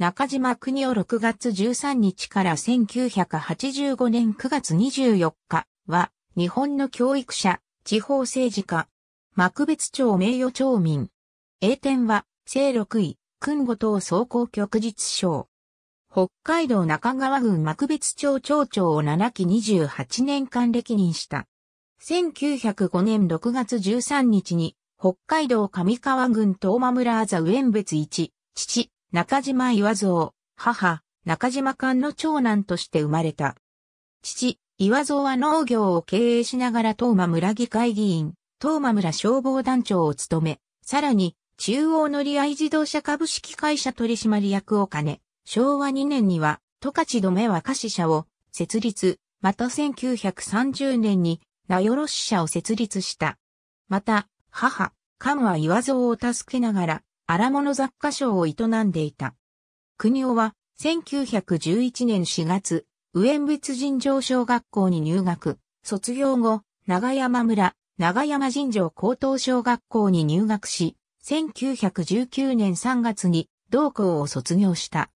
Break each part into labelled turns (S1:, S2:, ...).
S1: 中島国を6月13日から1985年9月24日は、日本の教育者、地方政治家、幕別町名誉町民。栄典は、正六位、君後等総合局実賞。北海道中川郡幕別町町長を7期28年間歴任した。1905年6月13日に、北海道上川郡東間村あざ上別一、父、中島岩蔵、母、中島館の長男として生まれた。父、岩蔵は農業を経営しながら東馬村議会議員、東馬村消防団長を務め、さらに、中央乗り合い自動車株式会社取締役を兼ね、昭和2年には、十勝止め若志社を設立、また1930年に、名寄支社を設立した。また、母、菅は岩蔵を助けながら、荒物雑貨商を営んでいた。国尾は、1911年4月、上別尋常小学校に入学、卒業後、長山村、長山尋常高等小学校に入学し、1919年3月に同校を卒業した。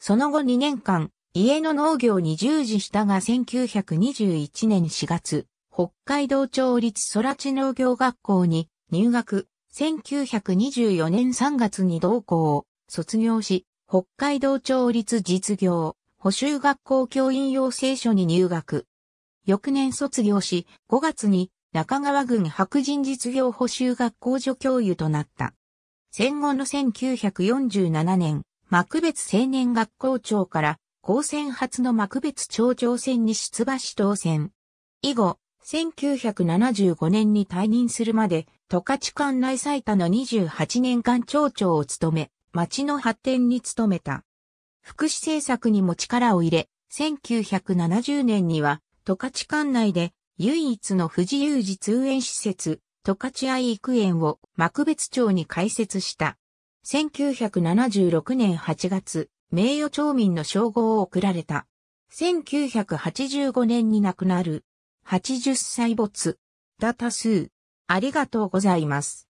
S1: その後2年間、家の農業に従事したが1921年4月、北海道町立空地農業学校に入学、1924年3月に同校を卒業し、北海道町立実業補修学校教員養成所に入学。翌年卒業し、5月に中川郡白人実業補修学校助教諭となった。戦後の1947年、幕別青年学校長から高専初の幕別町長選に出馬し当選。以後、1975年に退任するまで十勝管内最多の28年間町長を務め、町の発展に努めた。福祉政策にも力を入れ、1970年には、十勝管内で唯一の不自由児通園施設、十勝愛育園を幕別町に開設した。1976年8月、名誉町民の称号を贈られた。1985年に亡くなる。80歳没。だ多数。ありがとうございます。